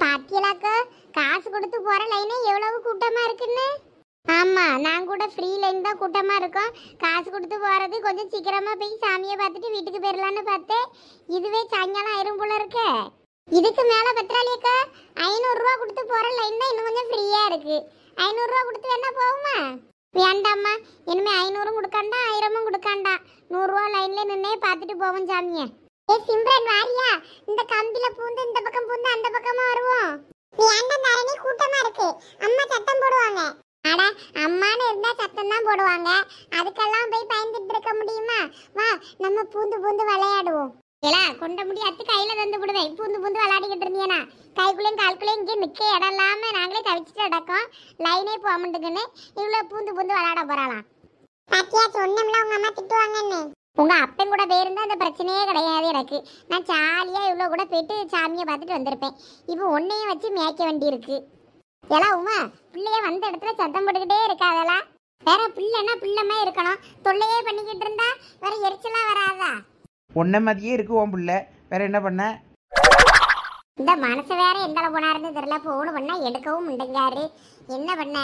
பாத்தியலாக்கா காசு கொடுத்து போற லைனே எவ்வளவு கூட்டமா இருக்குன்னு ஆமா நான் கூட ஃப்ரீ லைன் தான் கூட்டமா இருக்கும் காசு கொடுத்து போறது கொஞ்சம் சீக்கிரமா போய் சாமியை பார்த்துட்டு வீட்டுக்கு போயிடலான்னு பார்த்தேன் இதுவே சாயங்காலம் ஆயிரும் போல இருக்கு இதுக்கு மேல பத்திராளியக்கா ஐநூறுரூவா கொடுத்து போற லைன் தான் இன்னும் கொஞ்சம் ஃப்ரீயா இருக்கு ஐநூறுரூவா கொடுத்து வேணா போகுமா வேண்டாம்மா இனிமே ஐநூறும் கொடுக்காண்டா ஆயிரமும் கொடுக்காண்டா நூறுரூவா லைன்ல நின்னே பார்த்துட்டு போவோம் சாமியை ஏ சிம்ரன் வாரியா இந்த கம்பில பூந்து இந்த பக்கம் பூந்து அந்த பக்கமா வருவோம் நீ ஏன்டா தரணி கூட்டமா இருக்கு அம்மா சத்தம் போடுவாங்க அட அம்மானு இருந்தா சத்தம் தான் போடுவாங்க அதுக்கெல்லாம் போய் பயந்துட்டு இருக்க முடியுமா வா நம்ம பூந்து பூந்து விளையாடுவோம் ஏலா கொண்ட முடி அத்து கையில தந்து விடுவேன் பூந்து பூந்து விளையாடிக்கிட்டு இருந்தீங்கன்னா கைக்குள்ளேயும் கால்குள்ளேயும் இங்கே மிக்க இடம் இல்லாமல் நாங்களே தவிச்சிட்டு நடக்கோம் லைனே போக மாட்டேங்குன்னு இவ்வளோ பூந்து பூந்து விளையாட போகிறாளாம் பாத்தியா சொன்னோம்ல உங்க அம்மா திட்டுவாங்கன்னு உங்க அப்பன் கூட போயிருந்தா அந்த பிரச்சனையே கிடையாது எனக்கு நான் ஜாலியாக இவ்வளோ கூட போயிட்டு சாமியை பார்த்துட்டு வந்திருப்பேன் இப்போ உன்னையும் வச்சு மேய்க்க வேண்டியிருக்கு ஏலா உமா பிள்ளைய வந்த இடத்துல சத்தம் போட்டுக்கிட்டே இருக்காதலா வேற பிள்ளைன்னா பிள்ளைமே இருக்கணும் தொல்லையே பண்ணிக்கிட்டு இருந்தா வேற எரிச்சலா வராதா உன்ன மாதிரியே இருக்கு உன் பிள்ளை வேற என்ன பண்ண இந்த மனசு வேற எந்த போனாருன்னு தெரியல போன பண்ணா எடுக்கவும் முண்டங்காரு என்ன பண்ண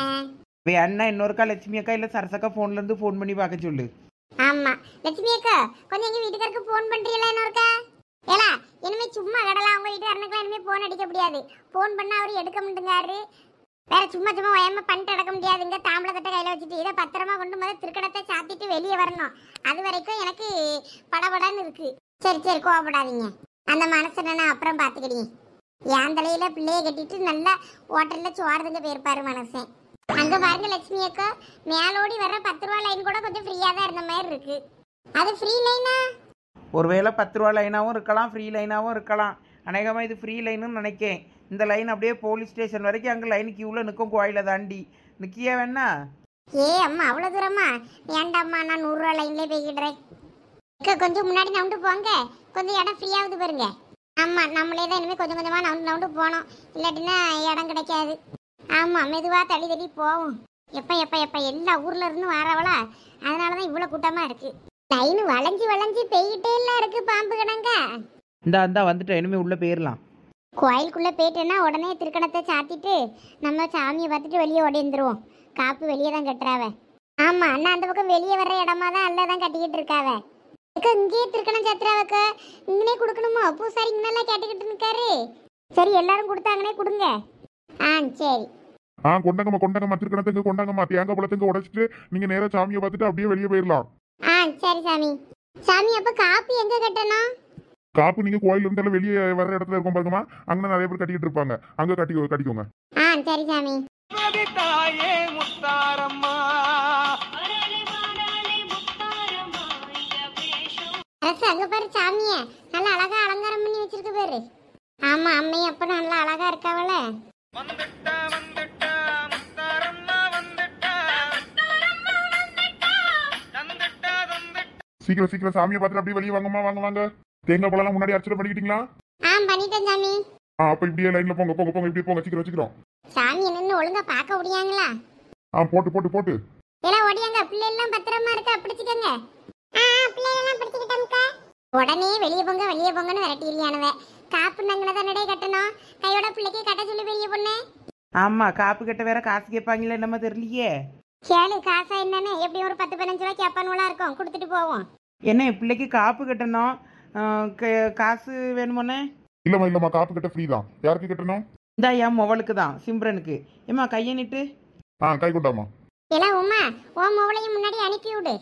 அண்ணா இன்னொருக்கா லட்சுமி அக்கா இல்ல சரசக்கா போன்ல இருந்து போன் பண்ணி பார்க்க சொல்லு ஆமா லட்சுமி அக்கா கொஞ்சம் எங்க வீட்டுக்காருக்கு போன் பண்றீங்களா இன்னொருக்கா ஏலா இனிமே சும்மா கடலாம் உங்க வீட்டுக்காரனுக்குலாம் இனிமே போன் அடிக்க முடியாது போன் பண்ணா அவரு எடுக்க முடியுங்காரு வேற சும்மா சும்மா உயமா பண்ணிட்டு அடக்க முடியாது இங்க தாம்பளை கையில வச்சுட்டு இதை பத்திரமா கொண்டு போது திருக்கடத்தை சாத்திட்டு வெளியே வரணும் அது வரைக்கும் எனக்கு படபடன்னு இருக்கு சரி சரி கோவப்படாதீங்க அந்த மனசு நான் அப்புறம் பார்த்துக்கிடுங்க என் தலையில பிள்ளைய கட்டிட்டு நல்லா ஹோட்டல்ல பேர் போயிருப்பாரு மனசன் அங்க பாருங்க லட்சுமி அக்கா மேலோடி வர பத்து ரூபா லைன் கூட கொஞ்சம் ஃப்ரீயா தான் இருந்த மாதிரி இருக்கு அது ஃப்ரீ லைனா ஒருவேளை பத்து ரூபா லைனாகவும் இருக்கலாம் ஃப்ரீ லைனாகவும் இருக்கலாம் அநேகமாக இது ஃப்ரீ லைனுன்னு நினைக்கேன் இந்த லைன் அப்படியே போலீஸ் ஸ்டேஷன் வரைக்கும் அங்கே லைன் கியூவில் நிற்கும் கோயிலை தாண்டி நிற்கியே வேணா ஏ அம்மா அவ்வளோ தூரமா அம்மா நான் நூறுரூவா லைன்லேயே போய்கிடுறேன் அக்கா கொஞ்சம் முன்னாடி நவுண்டு போங்க கொஞ்சம் இடம் ஃப்ரீயாகுது பாருங்க ஆமாம் நம்மளே தான் இனிமேல் கொஞ்சம் கொஞ்சமாக நவுண்டு நவுண்டு போனோம் இல்லாட்டினா இடம் கிடைக்காது ஆமாம் மெதுவாக தள்ளி தள்ளி போவோம் எப்போ எப்போ எப்போ எல்லா ஊரில் இருந்து வரவளா அதனால தான் இவ்வளோ கூட்டமாக இருக்குது லைன் வளைஞ்சி வளைஞ்சு பெய்கிட்டே இருக்கு இருக்குது பாம்பு கிடங்க இந்தா இந்தா வந்துட்டேன் இனிமேல் உள்ளே போயிடலாம் கோயிலுக்குள்ளே போயிட்டேன்னா உடனே திருக்கணத்தை சாத்திட்டு நம்ம சாமியை பார்த்துட்டு வெளியே ஓடிந்துருவோம் காப்பு வெளியே தான் கட்டுறாவ ஆமாம் அண்ணா அந்த பக்கம் வெளியே வர்ற இடமா தான் அல்ல தான் கட்டிக்கிட்டு இருக்காவ அக்கா இங்கேயே திருக்கணம் சாத்திராவுக்கு இங்கனே கொடுக்கணுமோ பூசாரி இங்கெல்லாம் கேட்டுக்கிட்டு இருக்காரு சரி எல்லாரும் கொடுத்தாங்கன்னே கொடுங்க ஆ சரி ஆ கொண்டங்கம்மா கொண்டங்கம்மா திருக்கணத்துக்கு கொண்டங்கம்மா தேங்காய் பழத்துக்கு உடைச்சிட்டு நீங்க நேரா சாமியை பார்த்துட்டு அப்படியே வெளியே போயிடலாம் ஆ சரி சாமி சாமி அப்ப காப்பி எங்க கட்டணும் காப்பு நீங்க கோயில் இருந்தாலும் வெளியே வர இடத்துல இருக்கும் பாருங்கம்மா அங்க நிறைய பேர் கட்டிட்டு இருப்பாங்க அங்க கட்டி கட்டிக்கோங்க ஆ சரி சாமி தாயே முத்தாரம்மா அங்க பாரு சாமிய நல்லா அழகா அலங்காரம் பண்ணி வச்சிருக்கு பாரு ஆமா அம்மையும் அப்ப நல்லா அழகா இருக்காவல வந்துட்ட வந்துட்ட சீக்கிரம் சீக்கிரம் சாமியை பார்த்துட்டு அப்படியே வெளியே வாங்கம்மா வாங்க வாங்க தேங்காய் பழம் முன்னாடி அர்ச்சனை பண்ணிக்கிட்டீங்களா ஆ பண்ணிட்டேன் சாமி ஆ அப்ப இப்படியே லைன்ல போங்க போங்க போங்க இப்படியே போங்க சீக்கிரம் சீக்கிரம் சாமி என்னன்னு ஒழுங்கா பார்க்க முடியாங்களா ஆ போட்டு போட்டு போட்டு எல்லாம் ஓடியாங்க பிள்ளை எல்லாம் பத்திரமா இருக்க பிடிச்சிக்கங்க ஆ பிள்ளை எல்லாம் பிடிச்சிக்கிட்டோம்க்கா உடனே வெளியே போங்க வெளியே போங்கன்னு விரட்டிடுறியானவ காப்பு நங்கன தான் நடை கட்டணும் கையோட பிள்ளைக்கு கட்ட சொல்லி பெரிய பொண்ணு ஆமா காப்பு கட்ட வேற காசு கேட்பாங்களே என்னமோ தெரியலையே கேளு காசா என்னன்னு எப்படி ஒரு பத்து பதினஞ்சு ரூபாய் கேப்பானுலாம் இருக்கும் கொடுத்துட்டு போவோம் என்ன பிள்ளைக்கு காப்பு கட்டணும் அஹ் காசு வேணுமோனே இல்லம்மா இல்லம்மா காப்பு கட்ட ஃப்ரீ தான் யாருக்கு கட்டணும் இந்தா என் மொவலுக்கு தான் சிம்ரனுக்கு ஏம்மா கையை நிட்டு ஆ கை கொண்டாமா எல்லாம் உமா உன் மூளையும் முன்னாடி அனுப்பி விடு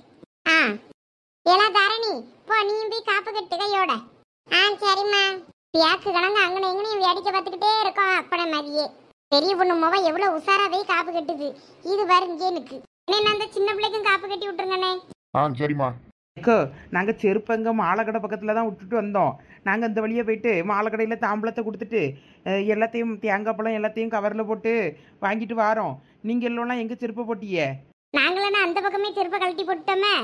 ஆ எல்லாம் தரணி போ நீ போய் காப்பு கட்டு கையோட ஆ சரிம்மா பியாக்கு கலந்து அங்கன எங்கனையும் வேடிக்கை பார்த்துக்கிட்டே இருக்கோம் அப்பனை மாதிரியே பெரிய பொண்ணு முகம் எவ்வளோ உஷாரா போய் காப்பு கட்டுது இது பாரு இங்கே நிற்கு என்ன அந்த சின்ன பிள்ளைக்கும் காப்பு கட்டி விட்டுருங்கண்ணே ஆ சரிம்மா அக்கோ நாங்கள் செருப்பங்க மாலக்கடை பக்கத்தில் தான் விட்டுட்டு வந்தோம் நாங்கள் இந்த வழியாக போயிட்டு மாலைக்கடையில் தாம்பளத்தை கொடுத்துட்டு எல்லாத்தையும் தேங்காய் பழம் எல்லாத்தையும் கவரில் போட்டு வாங்கிட்டு வாரோம் நீங்கள் எல்லாம் எங்கே செருப்பை போட்டியே நாங்களே அந்த பக்கமே செருப்பை கழட்டி போட்டுட்டோமே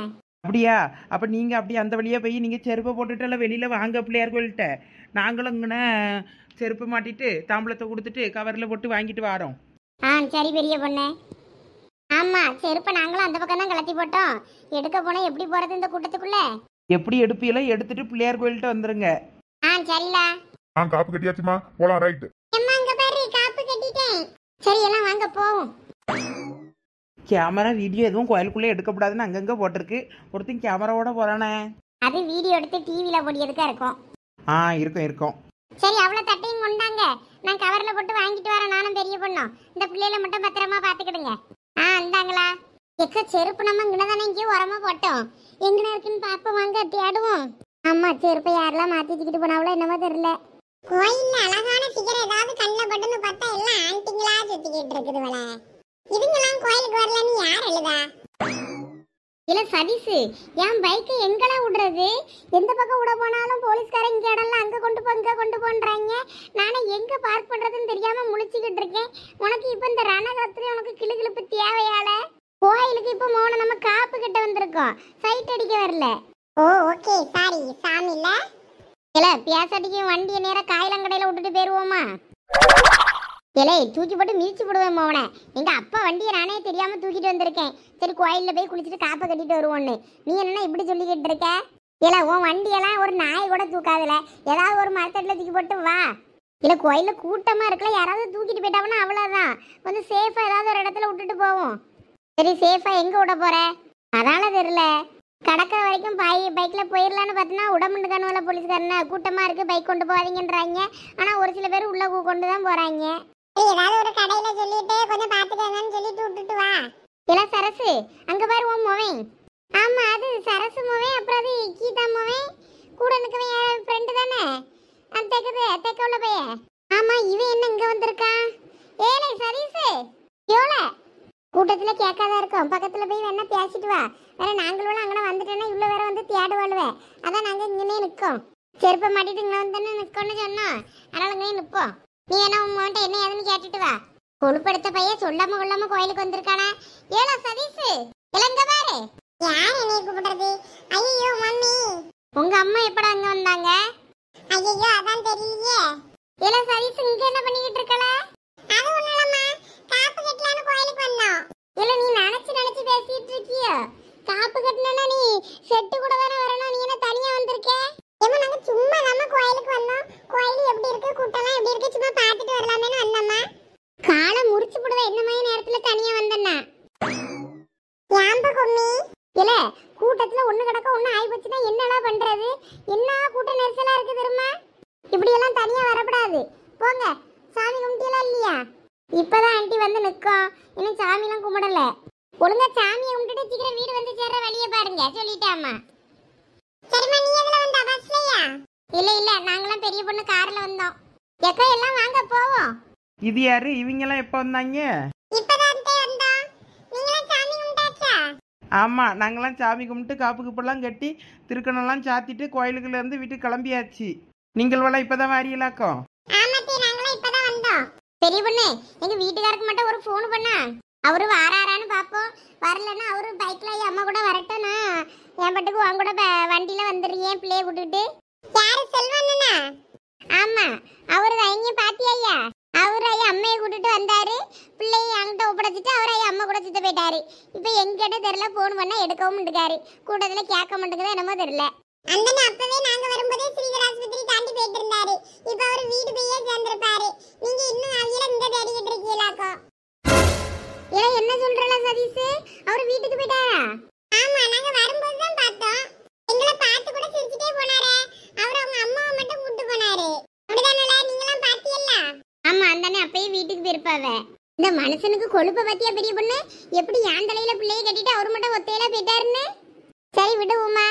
அப்படியா அப்போ நீங்கள் அப்படி அந்த வழியாக போய் நீங்கள் செருப்பை போட்டுட்டு வெளியில் வாங்க பிள்ளையார் கோயில்கிட்ட நாங்களும் செருப்பு மாட்டிட்டு தாம்பளத்தை கொடுத்துட்டு கவரில் போட்டு வாங்கிட்டு வாரோம் ஆ சரி பெரிய பொண்ணு ஆமா செருப்பை நாங்களும் அந்த பக்கம் தான் கலத்தி போட்டோம் எடுக்க போனா எப்படி போறது இந்த கூட்டத்துக்குள்ள எப்படி எடுப்பீல எடுத்துட்டு பிள்ளையார் கோயில்கிட்ட வந்துருங்க ஆ சரிலா ஆ காப்பு கட்டியாச்சுமா போலாம் ரைட் அம்மா அங்க பாரு காப்பு கட்டிட்டேன் சரி எல்லாம் வாங்க போவோம் கேமரா வீடியோ எதுவும் கோயிலுக்குள்ளே கூடாதுன்னு அங்கங்கே போட்டிருக்கு ஒருத்தன் கேமராவோட போறானே அது வீடியோ எடுத்து டிவில போடியதுக்கா இருக்கும் ஆ இருக்கும் இருக்கும் சரி அவ்வளவு தட்டையும் கொண்டாங்க நான் கவர்ல போட்டு வாங்கிட்டு வரேன் நானும் பெரிய பொண்ணும் இந்த பிள்ளையில மட்டும் பத்திரமா பாத்துக்கிடுங்க வந்திருக்காங்களா எக்க செருப்பு நம்ம இங்கே தானே உரமா போட்டோம் எங்கே இருக்குன்னு பாப்ப வாங்க தேடுவோம் ஆமா செருப்பை யாரெல்லாம் மாற்றி வச்சுக்கிட்டு போனாவளோ என்னமோ தெரியல கோயில்ல அழகான ஃபிகர் ஏதாவது கண்ணில் பட்டுன்னு பார்த்தா எல்லாம் ஆண்டிங்களா சுத்திக்கிட்டு இருக்குதுவளே இவங்கெல்லாம் கோயிலுக்கு வரலன்னு யார் எழுதா இல்லை சதீஷு என் பைக்கை எங்கெல்லாம் விடுறது எந்த பக்கம் விட போனாலும் போலீஸ்காரன் இங்கே இடம்லாம் அங்கே கொண்டு போ இங்கே கொண்டு போன்றாங்க நானே எங்கே பார்க் பண்ணுறதுன்னு தெரியாமல் முழிச்சிக்கிட்டு இருக்கேன் உனக்கு இப்போ இந்த ரணகத்துல உனக்கு கிளு கிளுப்பு தேவையால கோயிலுக்கு இப்போ மூணு நம்ம காப்பு கிட்ட வந்திருக்கோம் சைட் அடிக்க வரல ஓ ஓகே சாரி சாமி இல்லை இல்லை பேசாட்டிக்கு வண்டியை நேராக காயிலங்கடையில் விட்டுட்டு போயிடுவோமா இலே தூக்கி போட்டு மிதிச்சு போடுவேன் மோவனை எங்கள் அப்பா வண்டியை நானே தெரியாமல் தூக்கிட்டு வந்திருக்கேன் சரி கோயிலில் போய் குளிச்சுட்டு காப்பை கட்டிட்டு வருவோன்னு நீ என்ன இப்படி சொல்லிக்கிட்டு இருக்க இல்லை உன் வண்டியெல்லாம் ஒரு நாய் கூட தூக்காதுல ஏதாவது ஒரு மரத்தட்டில் தூக்கி போட்டு வா இல்லை கோயிலில் கூட்டமாக இருக்கல யாராவது தூக்கிட்டு போயிட்டாங்கன்னா அவ்வளோதான் கொஞ்சம் சேஃபாக ஏதாவது ஒரு இடத்துல விட்டுட்டு போவோம் சரி சேஃபாக எங்கே விட போகிற அதனால தெரில கடக்கிற வரைக்கும் பை பைக்கில் போயிடலான்னு பார்த்தோன்னா உடம்புண்டு தானே போலீஸ்காரனா கூட்டமாக இருக்குது பைக் கொண்டு போகாதீங்கன்றாங்க ஆனால் ஒரு சில பேர் உள்ளே கொண்டு தான் போகிறாங்க ஏதாவது ஒரு கடையில சொல்லிட்டு கொஞ்சம் பாத்துக்கங்கன்னு சொல்லிட்டு விட்டுட்டு வா இல்ல சரசு அங்க பாரு உன் முவன் ஆமா அது சரசு முவன் அப்புறம் அது கீதா முவன் கூட நிக்கவன் என் ஃப்ரெண்டு தானே அந்த தெக்கது தெக்க உள்ள பைய ஆமா இவன் என்ன இங்க வந்திருக்கா ஏலே சரீசு எவ்வளோ கூட்டத்துல கேட்காதா இருக்கும் பக்கத்துல போய் வேணா பேசிட்டு வா வேற நாங்களும் அங்கே வந்துட்டேன்னா இவ்வளோ வேற வந்து தேடுவாளுவே அதான் நாங்கள் இங்கனே நிற்கோம் செருப்பை மாட்டிட்டு இங்கே வந்தோன்னு நிற்கோன்னு சொன்னோம் அதனால இங்கே நிற்போம் நீ என்ன உங்கள்கிட்ட என்ன ஏதுன்னு கேட்டுட்டு வா கொழுப்படுத்த பையன் சொல்லாம கொள்ளாம கோயிலுக்கு வந்திருக்கானா ஏலோ சதீஷ் இளங்க பாரு யார் நீ கூப்பிடுறது ஐயோ மம்மி உங்க அம்மா எப்படா அங்க வந்தாங்க ஐயோ அதான் தெரியலையே ஏலோ சதீஷ் இங்க என்ன பண்ணிக்கிட்டு இருக்கல அது ஒண்ணுலமா காப்பு கட்டலான்னு கோயிலுக்கு வந்தோம் இல்ல நீ நினைச்சு நினைச்சு பேசிட்டு இருக்கிய காப்பு கட்டலன்னா நீ செட்டு கூட தானே வரணும் நீ என்ன தனியா வந்திருக்கே ஏமா சும்மா தாம்மா கோயிலுக்கு வந்தோம் கோயில் எப்படி இருக்கு கூட்டம்லாம் எப்படி இருக்கு சும்மா பாத்துட்டு வரலாமேன்னு வந்தோம்மா இல்லை நாங்களாம் பெரிய பொண்ணு காரில் வந்தோம் எப்போ எல்லாம் வாங்க போவோம் இது யாரு இவங்கெல்லாம் எப்போ வந்தாங்க சாமி ஆமா நாங்கெல்லாம் சாமி கும்பிட்டு காப்பு கிப்பெல்லாம் கட்டி திருக்கணம் சாத்திட்டு கோயிலுக்குள்ள இருந்து வீட்டுக்கு கிளம்பியாச்சு நீங்கள் வேலை இப்பதான் வாரியலாக்கோ பெரிய பொண்ணு எங்க வீட்டுக்காரருக்கு மட்டும் ஒரு போன் பண்ணா அவரு வாராரான்னு பாப்போம் வரலன்னா அவரு பைக்ல அம்மா கூட வரட்டும் என் பட்டுக்கு உன் கூட வண்டியில வந்துடுறியே பிள்ளைய கூட்டுக்கிட்டு யாரு செல்வண்ணனா ஆமா அவர் ஐயா பாத்தியா ஐயா அவர் ஐயா அம்மையை கூட்டிட்டு வந்தாரு பிள்ளையை என்கிட்ட ஒப்படைச்சிட்டு அவர் ஐயா அம்மா கூட சித்த போயிட்டாரு இப்போ எங்கிட்ட தெரியல போன் பண்ணா எடுக்கவும் இருக்காரு கூட்டத்துல கேட்க மாட்டேங்குதா என்னமோ தெரியல அந்த அப்பவே நாங்க வரும்போதே ஸ்ரீகர் ஆஸ்பத்திரி தாண்டி போயிட்டு கொழுப்ப பத்தியா பெரிய பொண்ணு எப்படி என் தலையில பிள்ளைய கட்டிட்டு அவர் மட்டும் ஒத்தையில போயிட்டாருன்னு சரி விடுவோமா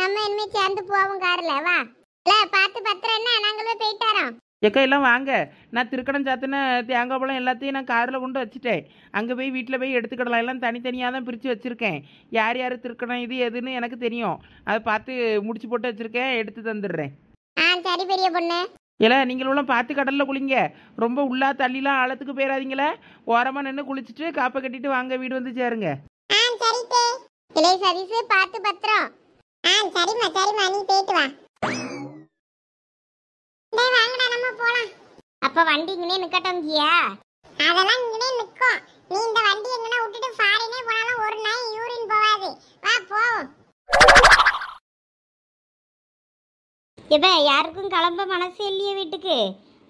நம்ம இனிமே சேர்ந்து போவோம் கார்ல வா இல்ல பார்த்து பத்திரம் என்ன நாங்களே போயிட்டாரோம் எக்கா எல்லாம் வாங்க நான் திருக்கடம் சாத்தின தேங்காய் பழம் எல்லாத்தையும் நான் காரில் கொண்டு வச்சுட்டேன் அங்கே போய் வீட்டில் போய் எடுத்துக்கிடலாம் எல்லாம் தனித்தனியாக தான் பிரித்து வச்சுருக்கேன் யார் யார் திருக்கடம் இது எதுன்னு எனக்கு தெரியும் அதை பார்த்து முடிச்சு போட்டு வச்சுருக்கேன் எடுத்து தந்துடுறேன் ஆ சரி பெரிய பொண்ணு இல்லை நீங்களும் பார்த்து கடலில் குளிங்க ரொம்ப உள்ளா தள்ளிலாம் ஆழத்துக்கு போயிடாதீங்களே ஓரமாக நின்று குளிச்சுட்டு காப்பை கட்டிட்டு வாங்க வீடு வந்து சேருங்க ஆ சரிப்பே இளைய சதீஷ் பார்த்து பத்திரம் ஆ சரிம்மா சரிம்மா நீ போயிட்டு வா டேய் வாங்கடா நம்ம போலாம் அப்ப வண்டி இங்கனே நிக்கட்டோங்கியா அதெல்லாம் இங்கனே நிக்கும் நீ இந்த வண்டி எங்கனா விட்டுட்டு ஃபாரினே போனாலும் ஒரு நாய் யூரின் போவாது வா போவோம் எப்போ யாருக்கும் கிளம்ப மனசு இல்லையே வீட்டுக்கு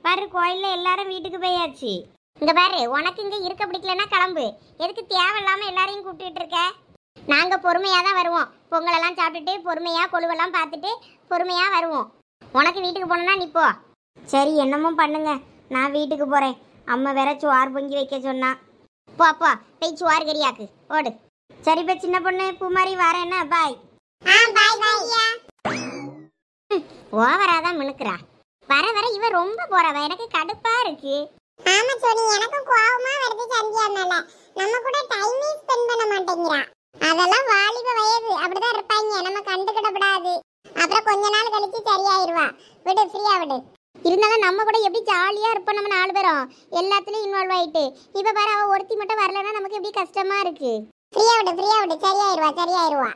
பாரு கோயிலில் எல்லாரும் வீட்டுக்கு போயாச்சு இங்கே பாரு உனக்கு இங்கே இருக்க பிடிக்கலன்னா கிளம்பு எதுக்கு தேவையில்லாமல் எல்லாரையும் கூப்பிட்டு இருக்க நாங்கள் பொறுமையாக தான் வருவோம் பொங்கலெல்லாம் சாப்பிட்டுட்டு பொறுமையாக கொழுவெல்லாம் பார்த்துட்டு பொறுமையாக வருவோம் உனக்கு வீட்டுக்கு போனோன்னா நீ போ சரி என்னமோ பண்ணுங்க நான் வீட்டுக்கு போகிறேன் அம்மா வேற சுவார் பொங்கி வைக்க சொன்னான் போ அப்பா போய் சுவார் கறியாக்கு ஓடு சரிப்பா சின்ன பொண்ணு பூமாரி வரேன்னா பாய் ஆ பாய் பாய் ஓவரா தான் மினுக்குறா வர வர இவ ரொம்ப போறவ எனக்கு கடுப்பா இருக்கு ஆமா சோனி எனக்கும் கோவமா வருது சந்தியா மேல நம்ம கூட டைமே ஸ்பெண்ட் பண்ண மாட்டேங்கிறா அதெல்லாம் வாலிப வயது அப்படிதான் இருப்பாங்க நம்ம கண்டுக்கிடப்படாது அப்புறம் கொஞ்ச நாள் கழிச்சு சரியாயிருவா விடு ஃப்ரீயா விடு இருந்தாலும் நம்ம கூட எப்படி ஜாலியாக இருப்போம் நம்ம நாலு பேரும் எல்லாத்துலேயும் இன்வால்வ் ஆயிட்டு இப்போ பாரு அவள் ஒருத்தி மட்டும் வரலன்னா நமக்கு எப்படி கஷ்டமாக இருக்குது ஃப்ரீயாக விடு ஃப்ரீயாக விடு சரியாயிருவா சரியாயிருவா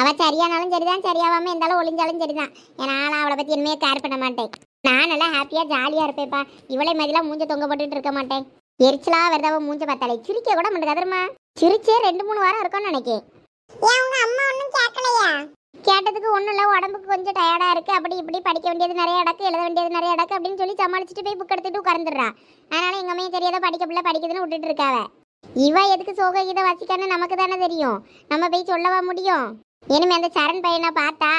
அவள் சரியானாலும் சரிதான் சரியாவாம இருந்தாலும் ஒளிஞ்சாலும் சரிதான் ஏன்னா நான் அவளை பத்தி இனிமே கேர் பண்ண மாட்டேன் நான் நல்லா ஹாப்பியா ஜாலியா இருப்பேப்பா இவளை மாதிரிலாம் மூஞ்ச தொங்க போட்டுட்டு இருக்க மாட்டேன் எரிச்சலா வருது மூஞ்ச பார்த்தாலே சிரிக்க கூட மாட்டேன் கதருமா சிரிச்சே ரெண்டு மூணு வாரம் இருக்கும்னு நினைக்கிறேன் அம்மா ஒன்றும் கேட்டதுக்கு ஒன்றும் இல்லை உடம்புக்கு கொஞ்சம் டயர்டாக இருக்குது அப்படி இப்படி படிக்க வேண்டியது நிறைய இடக்கு எழுத வேண்டியது நிறைய இடக்கு அப்படின்னு சொல்லி சமாளிச்சுட்டு போய் புக் எடுத்துட்டு உட்காந்துடுறா அதனால் எங்கள் அம்மையும் தெரியாத படிக்க பிள்ளை படிக்கிறதுன்னு விட்டுட்டு இருக்காவ இவ எதுக்கு சோக கீதை வசிக்கான்னு நமக்கு தானே தெரியும் நம்ம போய் சொல்லவா முடியும் இனிமே அந்த சரண் பையனை பார்த்தா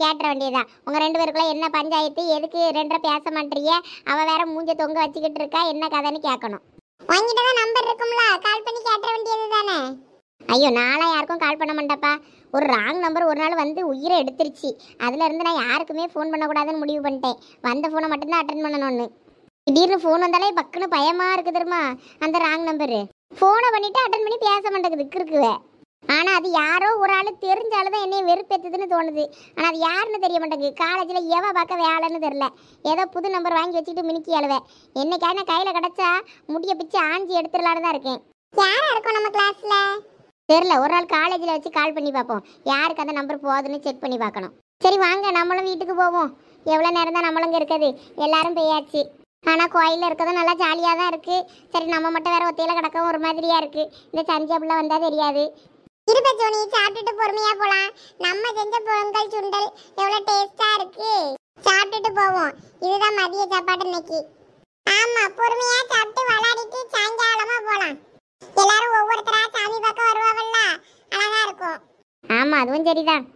கேட்டுற வேண்டியதான் உங்கள் ரெண்டு பேருக்குள்ள என்ன பஞ்சாயத்து எதுக்கு ரெண்டரை பேச மாட்டீங்க அவள் வேற மூஞ்ச தொங்க வச்சுக்கிட்டு இருக்கா என்ன கதைன்னு கேட்கணும் வாங்கிட்டு தான் நம்பர் இருக்கும்ல கால் பண்ணி கேட்டுற வேண்டியது தானே ஐயோ நானாக யாருக்கும் கால் பண்ண மாட்டேப்பா ஒரு ராங் நம்பர் ஒரு நாள் வந்து உயிரை எடுத்துருச்சு அதில் இருந்து நான் யாருக்குமே ஃபோன் பண்ணக்கூடாதுன்னு முடிவு பண்ணிட்டேன் வந்த ஃபோனை மட்டும்தான் அட்டன் பண்ணணும்னு திடீர்னு ஃபோன் வந்தாலே பக்குன்னு பயமாக இருக்குது தெரியுமா அந்த ராங் நம்பரு ஃபோனை பண்ணிவிட்டு அட்டன் பண்ணி பேச மாட்டேங்குது இருக்குவே ஆனால் அது யாரோ ஒரு ஆள் தெரிஞ்சாலும் தான் என்னையும் வெறுப்பேற்றதுன்னு தோணுது ஆனால் அது யாருன்னு தெரிய மாட்டேங்குது காலேஜில் எவ பார்க்க வேலைன்னு தெரில ஏதோ புது நம்பர் வாங்கி வச்சுக்கிட்டு மினுக்கி அழுவேன் என்னைக்கான கையில் கிடச்சா முடிய பிச்சு ஆஞ்சி எடுத்துடலான்னு தான் இருக்கேன் யாராக இருக்கும் நம்ம கிளாஸில் தெரில ஒரு ஆள் காலேஜில் வச்சு கால் பண்ணி பார்ப்போம் யாருக்கு அந்த நம்பர் போகுதுன்னு செக் பண்ணி பார்க்கணும் சரி வாங்க நம்மளும் வீட்டுக்கு போவோம் எவ்வளோ நேரம் தான் நம்மளும் இருக்குது எல்லாரும் பெய்யாச்சு ஆனால் கோயிலில் இருக்கிறதும் நல்லா ஜாலியாக தான் இருக்குது சரி நம்ம மட்டும் வேறு ஒத்தையில் கிடக்கவும் ஒரு மாதிரியாக இருக்குது இந்த சந்தியா வந்தால் தெரியாது இருப்ப சோனி சாப்பிட்டுட்டு பொறுமையா போலாம் நம்ம செஞ்ச பொங்கல் சுண்டல் எவ்வளவு டேஸ்டா இருக்கு சாப்பிட்டுட்டு போவோம் இதுதான் மதிய சாப்பாடு இன்னைக்கு ஆமா பொறுமையா சாப்பிட்டு விளையாடிட்டு சாயங்காலமா போலாம் எல்லாரும் ஒவ்வொருத்தரா சாமி பக்கம் வருவாங்கல்ல அழகா இருக்கும் ஆமா அதுவும் சரிதான்